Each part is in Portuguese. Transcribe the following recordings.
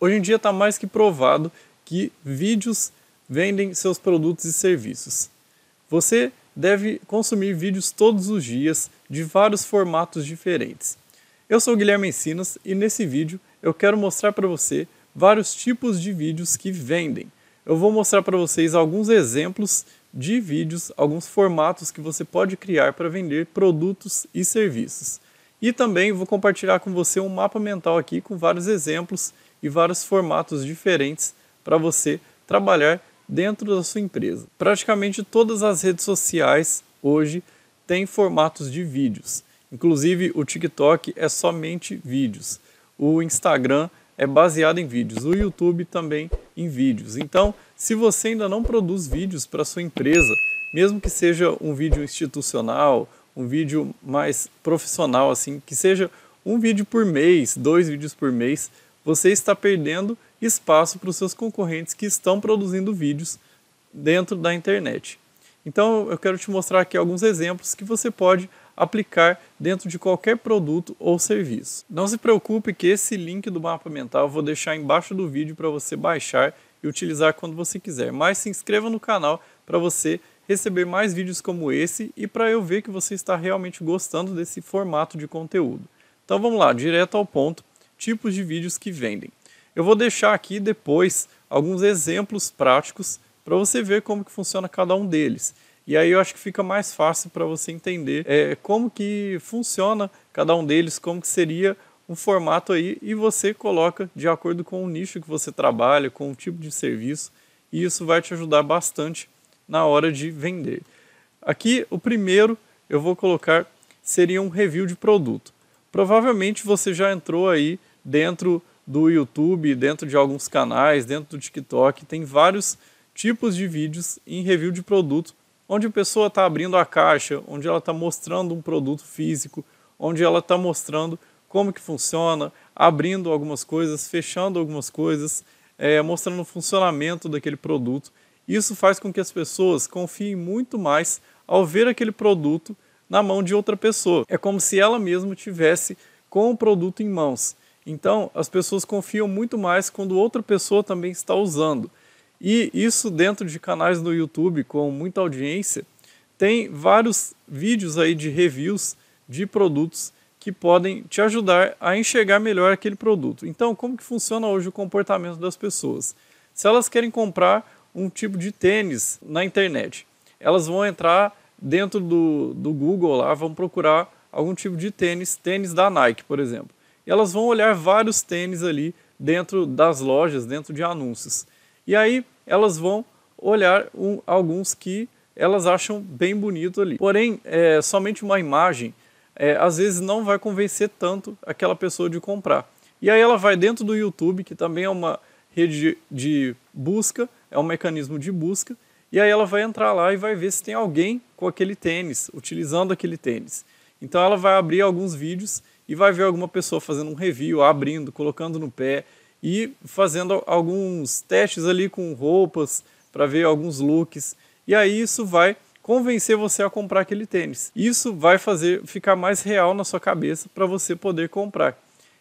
Hoje em dia está mais que provado que vídeos vendem seus produtos e serviços. Você deve consumir vídeos todos os dias de vários formatos diferentes. Eu sou Guilherme Ensinas e nesse vídeo eu quero mostrar para você vários tipos de vídeos que vendem. Eu vou mostrar para vocês alguns exemplos de vídeos, alguns formatos que você pode criar para vender produtos e serviços. E também vou compartilhar com você um mapa mental aqui com vários exemplos e vários formatos diferentes para você trabalhar dentro da sua empresa. Praticamente todas as redes sociais hoje têm formatos de vídeos. Inclusive o TikTok é somente vídeos. O Instagram é baseado em vídeos, o YouTube também em vídeos. Então, se você ainda não produz vídeos para sua empresa, mesmo que seja um vídeo institucional um vídeo mais profissional, assim, que seja um vídeo por mês, dois vídeos por mês, você está perdendo espaço para os seus concorrentes que estão produzindo vídeos dentro da internet. Então, eu quero te mostrar aqui alguns exemplos que você pode aplicar dentro de qualquer produto ou serviço. Não se preocupe que esse link do mapa mental eu vou deixar embaixo do vídeo para você baixar e utilizar quando você quiser. Mas se inscreva no canal para você receber mais vídeos como esse e para eu ver que você está realmente gostando desse formato de conteúdo. Então vamos lá, direto ao ponto, tipos de vídeos que vendem. Eu vou deixar aqui depois alguns exemplos práticos para você ver como que funciona cada um deles. E aí eu acho que fica mais fácil para você entender é, como que funciona cada um deles, como que seria um formato aí e você coloca de acordo com o nicho que você trabalha, com o tipo de serviço, e isso vai te ajudar bastante na hora de vender. Aqui, o primeiro eu vou colocar seria um review de produto. Provavelmente você já entrou aí dentro do YouTube, dentro de alguns canais, dentro do TikTok, tem vários tipos de vídeos em review de produto, onde a pessoa está abrindo a caixa, onde ela está mostrando um produto físico, onde ela está mostrando como que funciona, abrindo algumas coisas, fechando algumas coisas, é, mostrando o funcionamento daquele produto. Isso faz com que as pessoas confiem muito mais ao ver aquele produto na mão de outra pessoa. É como se ela mesma tivesse com o produto em mãos. Então, as pessoas confiam muito mais quando outra pessoa também está usando. E isso dentro de canais no YouTube com muita audiência, tem vários vídeos aí de reviews de produtos que podem te ajudar a enxergar melhor aquele produto. Então, como que funciona hoje o comportamento das pessoas? Se elas querem comprar um tipo de tênis na internet. Elas vão entrar dentro do, do Google lá, vão procurar algum tipo de tênis, tênis da Nike, por exemplo. E elas vão olhar vários tênis ali dentro das lojas, dentro de anúncios. E aí elas vão olhar um, alguns que elas acham bem bonito ali. Porém, é, somente uma imagem é, às vezes não vai convencer tanto aquela pessoa de comprar. E aí ela vai dentro do YouTube, que também é uma rede de, de busca, é um mecanismo de busca, e aí ela vai entrar lá e vai ver se tem alguém com aquele tênis, utilizando aquele tênis. Então ela vai abrir alguns vídeos e vai ver alguma pessoa fazendo um review, abrindo, colocando no pé e fazendo alguns testes ali com roupas para ver alguns looks. E aí isso vai convencer você a comprar aquele tênis. Isso vai fazer ficar mais real na sua cabeça para você poder comprar.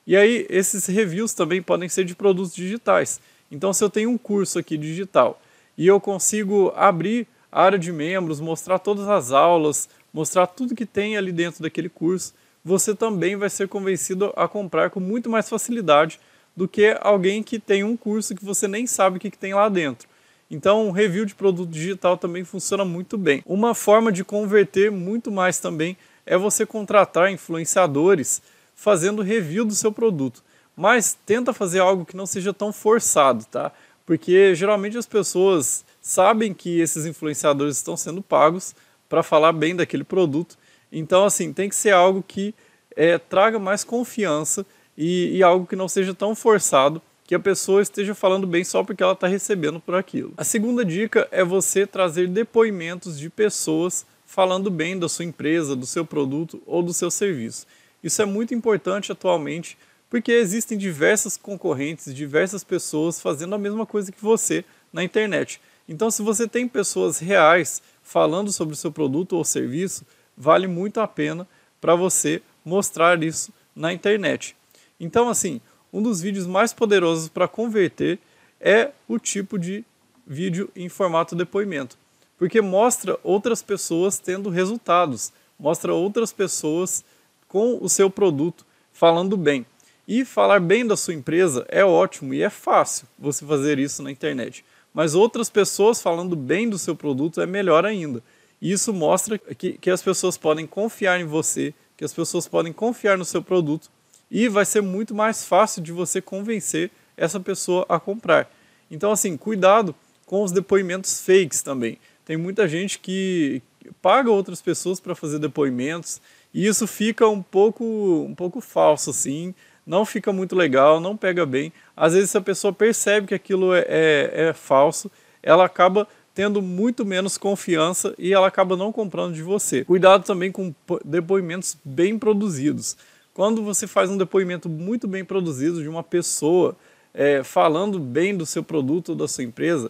E aí esses reviews também podem ser de produtos digitais. Então, se eu tenho um curso aqui digital e eu consigo abrir a área de membros, mostrar todas as aulas, mostrar tudo que tem ali dentro daquele curso, você também vai ser convencido a comprar com muito mais facilidade do que alguém que tem um curso que você nem sabe o que, que tem lá dentro. Então, um review de produto digital também funciona muito bem. Uma forma de converter muito mais também é você contratar influenciadores fazendo review do seu produto mas tenta fazer algo que não seja tão forçado, tá? Porque geralmente as pessoas sabem que esses influenciadores estão sendo pagos para falar bem daquele produto. Então, assim, tem que ser algo que é, traga mais confiança e, e algo que não seja tão forçado que a pessoa esteja falando bem só porque ela está recebendo por aquilo. A segunda dica é você trazer depoimentos de pessoas falando bem da sua empresa, do seu produto ou do seu serviço. Isso é muito importante atualmente porque existem diversas concorrentes, diversas pessoas fazendo a mesma coisa que você na internet. Então, se você tem pessoas reais falando sobre o seu produto ou serviço, vale muito a pena para você mostrar isso na internet. Então, assim, um dos vídeos mais poderosos para converter é o tipo de vídeo em formato depoimento, porque mostra outras pessoas tendo resultados, mostra outras pessoas com o seu produto falando bem. E falar bem da sua empresa é ótimo e é fácil você fazer isso na internet. Mas outras pessoas falando bem do seu produto é melhor ainda. E isso mostra que, que as pessoas podem confiar em você, que as pessoas podem confiar no seu produto e vai ser muito mais fácil de você convencer essa pessoa a comprar. Então, assim, cuidado com os depoimentos fakes também. Tem muita gente que paga outras pessoas para fazer depoimentos e isso fica um pouco, um pouco falso, assim não fica muito legal, não pega bem. Às vezes, se a pessoa percebe que aquilo é, é, é falso, ela acaba tendo muito menos confiança e ela acaba não comprando de você. Cuidado também com depoimentos bem produzidos. Quando você faz um depoimento muito bem produzido de uma pessoa é, falando bem do seu produto ou da sua empresa,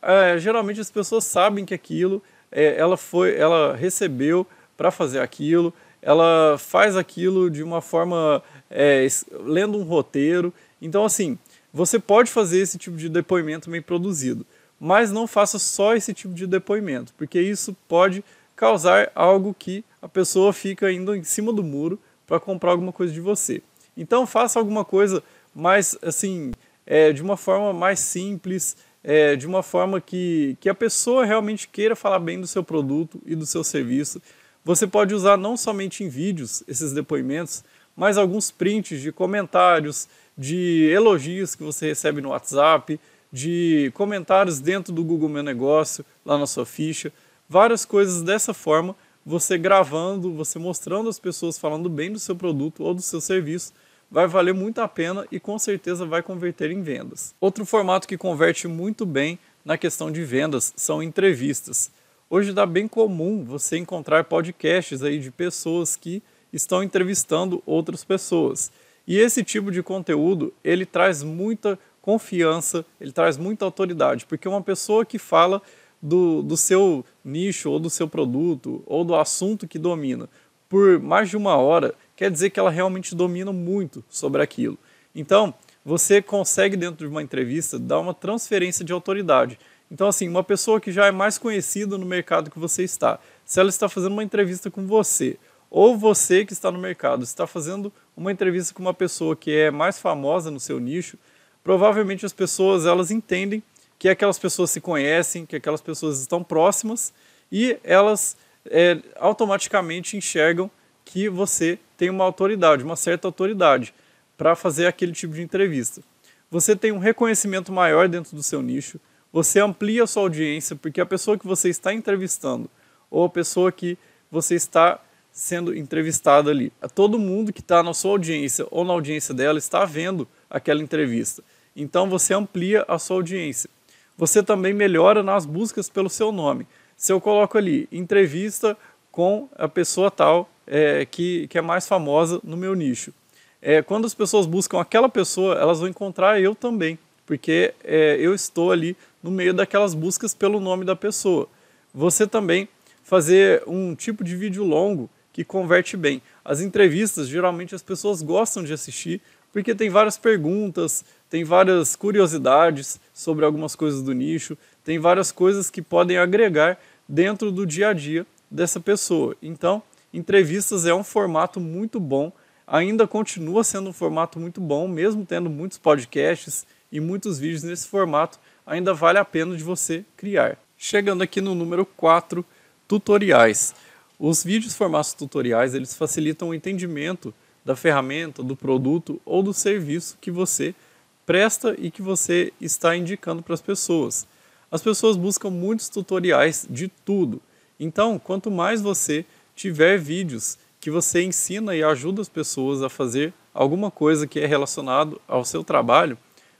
é, geralmente as pessoas sabem que aquilo é, ela foi, ela recebeu para fazer aquilo, ela faz aquilo de uma forma é, lendo um roteiro. Então, assim, você pode fazer esse tipo de depoimento bem produzido, mas não faça só esse tipo de depoimento, porque isso pode causar algo que a pessoa fica indo em cima do muro para comprar alguma coisa de você. Então, faça alguma coisa mais, assim, é, de uma forma mais simples, é, de uma forma que, que a pessoa realmente queira falar bem do seu produto e do seu serviço você pode usar não somente em vídeos esses depoimentos, mas alguns prints de comentários, de elogios que você recebe no WhatsApp, de comentários dentro do Google Meu Negócio, lá na sua ficha, várias coisas dessa forma, você gravando, você mostrando as pessoas falando bem do seu produto ou do seu serviço, vai valer muito a pena e com certeza vai converter em vendas. Outro formato que converte muito bem na questão de vendas são entrevistas. Hoje dá bem comum você encontrar podcasts aí de pessoas que estão entrevistando outras pessoas. E esse tipo de conteúdo, ele traz muita confiança, ele traz muita autoridade, porque uma pessoa que fala do, do seu nicho ou do seu produto ou do assunto que domina por mais de uma hora, quer dizer que ela realmente domina muito sobre aquilo. Então, você consegue, dentro de uma entrevista, dar uma transferência de autoridade. Então, assim, uma pessoa que já é mais conhecida no mercado que você está, se ela está fazendo uma entrevista com você, ou você que está no mercado está fazendo uma entrevista com uma pessoa que é mais famosa no seu nicho, provavelmente as pessoas elas entendem que aquelas pessoas se conhecem, que aquelas pessoas estão próximas e elas é, automaticamente enxergam que você tem uma autoridade, uma certa autoridade para fazer aquele tipo de entrevista. Você tem um reconhecimento maior dentro do seu nicho, você amplia a sua audiência, porque a pessoa que você está entrevistando ou a pessoa que você está sendo entrevistada ali, todo mundo que está na sua audiência ou na audiência dela está vendo aquela entrevista. Então você amplia a sua audiência. Você também melhora nas buscas pelo seu nome. Se eu coloco ali entrevista com a pessoa tal é, que, que é mais famosa no meu nicho. É, quando as pessoas buscam aquela pessoa, elas vão encontrar eu também porque é, eu estou ali no meio daquelas buscas pelo nome da pessoa. Você também fazer um tipo de vídeo longo que converte bem. As entrevistas, geralmente as pessoas gostam de assistir, porque tem várias perguntas, tem várias curiosidades sobre algumas coisas do nicho, tem várias coisas que podem agregar dentro do dia a dia dessa pessoa. Então, entrevistas é um formato muito bom, ainda continua sendo um formato muito bom, mesmo tendo muitos podcasts e muitos vídeos nesse formato ainda vale a pena de você criar. Chegando aqui no número 4, tutoriais. Os vídeos formatos tutoriais, eles facilitam o entendimento da ferramenta, do produto ou do serviço que você presta e que você está indicando para as pessoas. As pessoas buscam muitos tutoriais de tudo. Então, quanto mais você tiver vídeos que você ensina e ajuda as pessoas a fazer alguma coisa que é relacionado ao seu trabalho,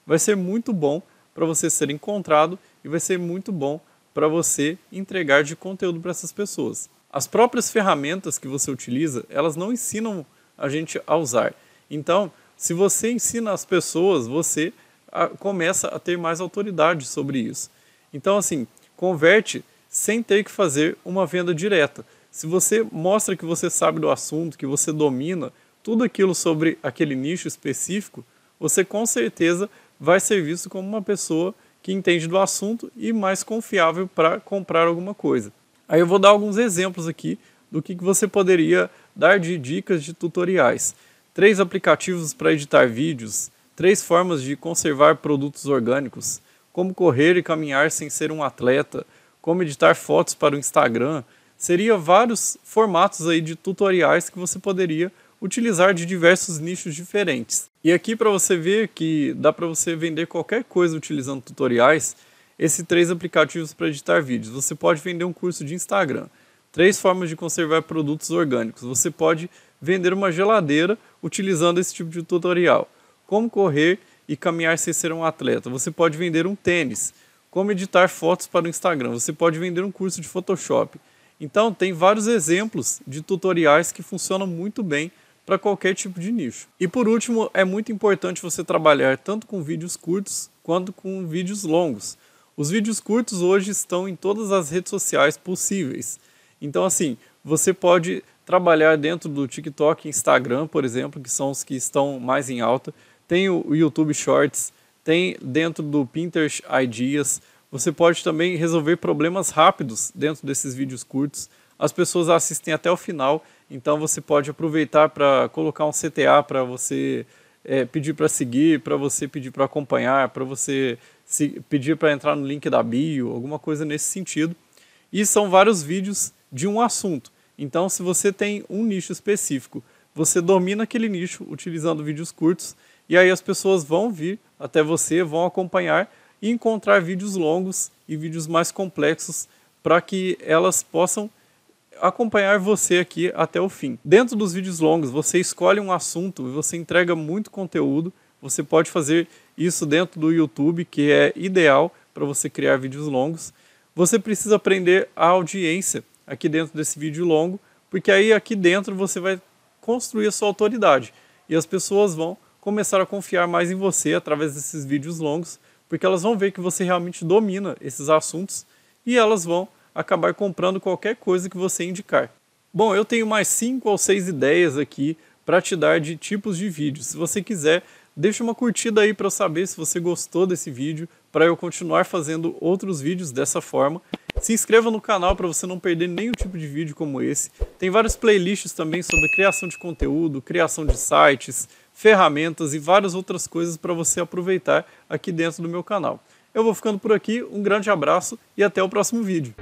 vai ser muito bom para você ser encontrado e vai ser muito bom para você entregar de conteúdo para essas pessoas. As próprias ferramentas que você utiliza, elas não ensinam a gente a usar. Então, se você ensina as pessoas, você ah, começa a ter mais autoridade sobre isso. Então, assim, converte sem ter que fazer uma venda direta. Se você mostra que você sabe do assunto, que você domina tudo aquilo sobre aquele nicho específico, você com certeza vai ser visto como uma pessoa que entende do assunto e mais confiável para comprar alguma coisa. Aí eu vou dar alguns exemplos aqui do que, que você poderia dar de dicas de tutoriais. Três aplicativos para editar vídeos, três formas de conservar produtos orgânicos, como correr e caminhar sem ser um atleta, como editar fotos para o Instagram. Seria vários formatos aí de tutoriais que você poderia utilizar de diversos nichos diferentes. E aqui para você ver que dá para você vender qualquer coisa utilizando tutoriais, esses três aplicativos para editar vídeos. Você pode vender um curso de Instagram, três formas de conservar produtos orgânicos. Você pode vender uma geladeira utilizando esse tipo de tutorial. Como correr e caminhar sem ser um atleta. Você pode vender um tênis. Como editar fotos para o Instagram. Você pode vender um curso de Photoshop. Então, tem vários exemplos de tutoriais que funcionam muito bem para qualquer tipo de nicho. E por último, é muito importante você trabalhar tanto com vídeos curtos quanto com vídeos longos. Os vídeos curtos hoje estão em todas as redes sociais possíveis. Então, assim, você pode trabalhar dentro do TikTok e Instagram, por exemplo, que são os que estão mais em alta. Tem o YouTube Shorts, tem dentro do Pinterest Ideas. Você pode também resolver problemas rápidos dentro desses vídeos curtos as pessoas assistem até o final, então você pode aproveitar para colocar um CTA para você é, pedir para seguir, para você pedir para acompanhar, para você se, pedir para entrar no link da bio, alguma coisa nesse sentido. E são vários vídeos de um assunto. Então, se você tem um nicho específico, você domina aquele nicho utilizando vídeos curtos, e aí as pessoas vão vir até você, vão acompanhar e encontrar vídeos longos e vídeos mais complexos para que elas possam acompanhar você aqui até o fim. Dentro dos vídeos longos, você escolhe um assunto e você entrega muito conteúdo. Você pode fazer isso dentro do YouTube, que é ideal para você criar vídeos longos. Você precisa aprender a audiência aqui dentro desse vídeo longo, porque aí aqui dentro você vai construir a sua autoridade e as pessoas vão começar a confiar mais em você através desses vídeos longos, porque elas vão ver que você realmente domina esses assuntos e elas vão acabar comprando qualquer coisa que você indicar. Bom, eu tenho mais 5 ou 6 ideias aqui para te dar de tipos de vídeos. Se você quiser, deixa uma curtida aí para saber se você gostou desse vídeo, para eu continuar fazendo outros vídeos dessa forma. Se inscreva no canal para você não perder nenhum tipo de vídeo como esse. Tem várias playlists também sobre criação de conteúdo, criação de sites, ferramentas e várias outras coisas para você aproveitar aqui dentro do meu canal. Eu vou ficando por aqui, um grande abraço e até o próximo vídeo.